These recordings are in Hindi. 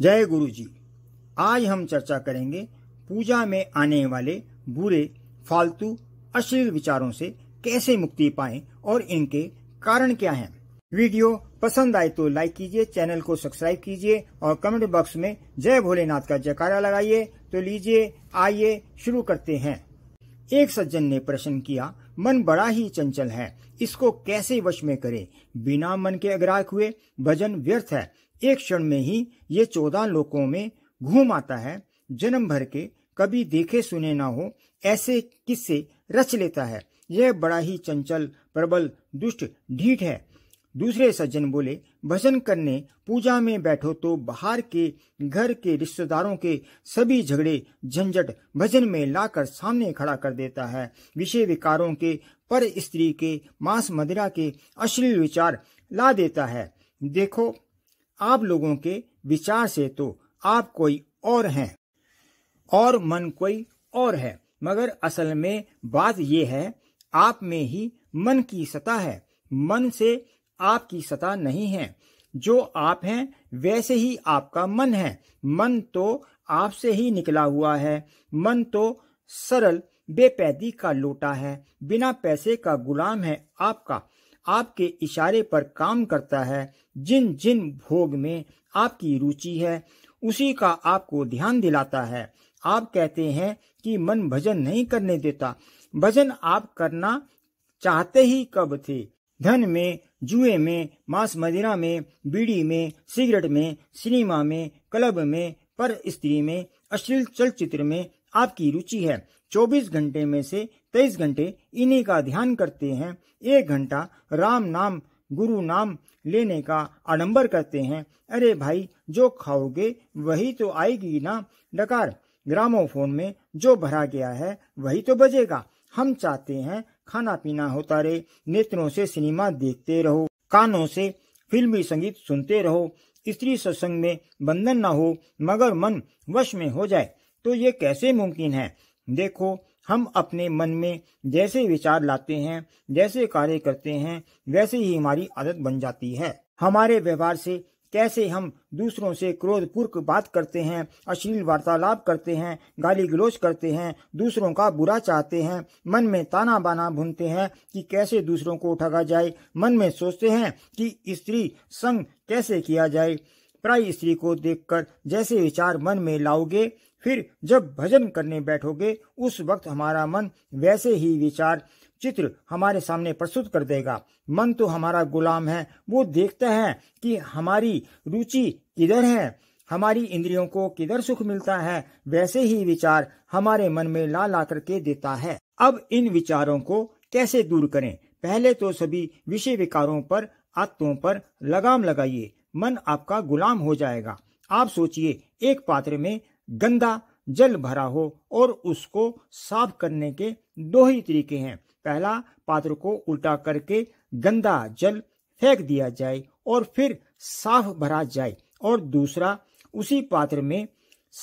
जय गुरु जी आज हम चर्चा करेंगे पूजा में आने वाले बुरे फालतू अश्लील विचारों से कैसे मुक्ति पाएं और इनके कारण क्या हैं। वीडियो पसंद आए तो लाइक कीजिए चैनल को सब्सक्राइब कीजिए और कमेंट बॉक्स में जय भोलेनाथ का जयकारा लगाइए तो लीजिए आइए शुरू करते हैं एक सज्जन ने प्रश्न किया मन बड़ा ही चंचल है इसको कैसे वश में करें बिना मन के अग्राह हुए भजन व्यर्थ है एक क्षण में ही ये चौदह लोकों में घूम आता है जन्म भर के कभी देखे सुने ना हो ऐसे किस्से रच लेता है यह बड़ा ही चंचल प्रबल दुष्ट ढीठ है दूसरे सज्जन बोले भजन करने पूजा में बैठो तो बाहर के घर के रिश्तेदारों के सभी झगड़े झंझट भजन में लाकर सामने खड़ा कर देता है विषय विकारों के पर स्त्री के मांस मदिरा के अश्लील विचार ला देता है देखो आप लोगों के विचार से तो आप कोई और हैं और मन कोई और है मगर असल में बात यह है आप में ही मन की सतह है मन से आपकी सता नहीं है जो आप हैं वैसे ही आपका मन है मन तो आपसे ही निकला हुआ है मन तो सरल बेपैदी का लोटा है बिना पैसे का गुलाम है आपका आपके इशारे पर काम करता है जिन जिन भोग में आपकी रुचि है उसी का आपको ध्यान दिलाता है आप कहते हैं कि मन भजन नहीं करने देता भजन आप करना चाहते ही कब थे धन में जुए में मांस मदिरा में बीड़ी में सिगरेट में सिनेमा में क्लब में पर स्त्री में अश्लील चलचित्र में आपकी रुचि है 24 घंटे में से 23 घंटे इन्हीं का ध्यान करते हैं एक घंटा राम नाम गुरु नाम लेने का आडंबर करते हैं अरे भाई जो खाओगे वही तो आएगी ना डकार ग्रामोफोन में जो भरा गया है वही तो बजेगा हम चाहते हैं खाना पीना होता रहे नेत्रों से सिनेमा देखते रहो कानों से फिल्मी संगीत सुनते रहो स्त्री सत्संग में बंधन न हो मगर मन वश में हो जाए तो ये कैसे मुमकिन है देखो हम अपने मन में जैसे विचार लाते हैं जैसे कार्य करते हैं वैसे ही हमारी आदत बन जाती है हमारे व्यवहार से कैसे हम दूसरों से क्रोधपूर्वक बात करते हैं अश्लील वार्तालाप करते हैं गाली गलोच करते हैं दूसरों का बुरा चाहते हैं मन में ताना बाना भूनते हैं कि कैसे दूसरों को ठगा जाए मन में सोचते हैं कि स्त्री संग कैसे किया जाए प्राय स्त्री को देखकर जैसे विचार मन में लाओगे फिर जब भजन करने बैठोगे उस वक्त हमारा मन वैसे ही विचार चित्र हमारे सामने प्रस्तुत कर देगा मन तो हमारा गुलाम है वो देखता है कि हमारी रुचि किधर है हमारी इंद्रियों को किधर सुख मिलता है वैसे ही विचार हमारे मन में ला ला करके देता है अब इन विचारों को कैसे दूर करें पहले तो सभी विषय विकारों पर आत्तों पर लगाम लगाइए मन आपका गुलाम हो जाएगा आप सोचिए एक पात्र में गंदा जल भरा हो और उसको साफ करने के दो ही तरीके हैं पहला पात्र को उल्टा करके गंदा जल फेंक दिया जाए और फिर साफ भरा जाए और दूसरा उसी पात्र में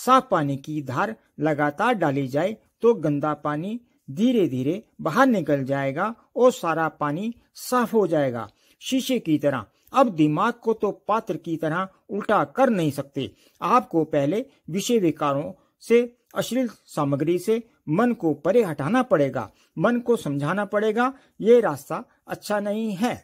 साफ पानी की धार लगातार डाली जाए तो गंदा पानी धीरे धीरे बाहर निकल जाएगा और सारा पानी साफ हो जाएगा शीशे की तरह अब दिमाग को तो पात्र की तरह उल्टा कर नहीं सकते आपको पहले विषय विकारों से अश्लील सामग्री से मन को परे हटाना पड़ेगा मन को समझाना पड़ेगा ये रास्ता अच्छा नहीं है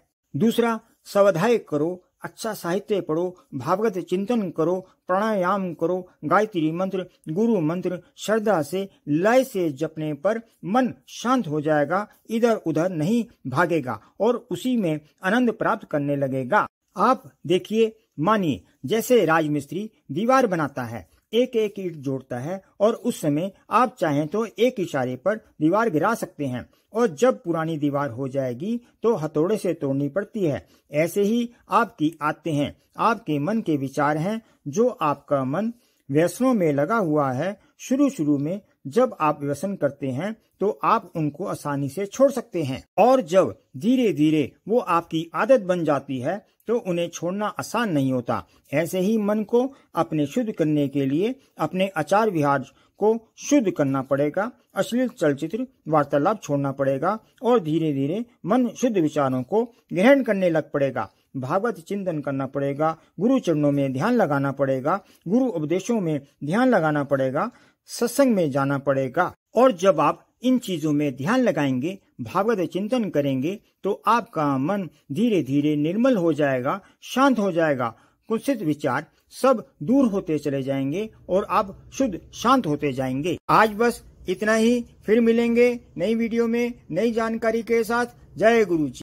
दूसरा सवधाय करो अच्छा साहित्य पढ़ो भागवत चिंतन करो प्राणायाम करो गायत्री मंत्र गुरु मंत्र श्रद्धा से लय से जपने पर मन शांत हो जाएगा इधर उधर नहीं भागेगा और उसी में आनंद प्राप्त करने लगेगा आप देखिए मानिए जैसे राजमिस्त्री दीवार बनाता है एक एक ईट जोड़ता है और उस समय आप चाहें तो एक इशारे पर दीवार गिरा सकते हैं और जब पुरानी दीवार हो जाएगी तो हथौड़े से तोड़नी पड़ती है ऐसे ही आपकी आते हैं आपके मन के विचार हैं जो आपका मन व्यसनों में लगा हुआ है शुरू शुरू में जब आप व्यसन करते हैं तो आप उनको आसानी से छोड़ सकते हैं और जब धीरे धीरे वो आपकी आदत बन जाती है तो उन्हें छोड़ना आसान नहीं होता ऐसे ही मन को अपने शुद्ध करने के लिए अपने आचार विहार को शुद्ध करना पड़ेगा अश्लील चलचित्र वार्तालाप छोड़ना पड़ेगा और धीरे धीरे मन शुद्ध विचारों को ग्रहण करने लग पड़ेगा भागवत चिंतन करना पड़ेगा गुरु चरणों में ध्यान लगाना पड़ेगा गुरु उपदेशों में ध्यान लगाना पड़ेगा सत्संग में जाना पड़ेगा और जब आप इन चीजों में ध्यान लगाएंगे भागवत चिंतन करेंगे तो आपका मन धीरे धीरे निर्मल हो जाएगा शांत हो जाएगा कुत्सित विचार सब दूर होते चले जाएंगे और आप शुद्ध शांत होते जाएंगे आज बस इतना ही फिर मिलेंगे नई वीडियो में नई जानकारी के साथ जय गुरु जी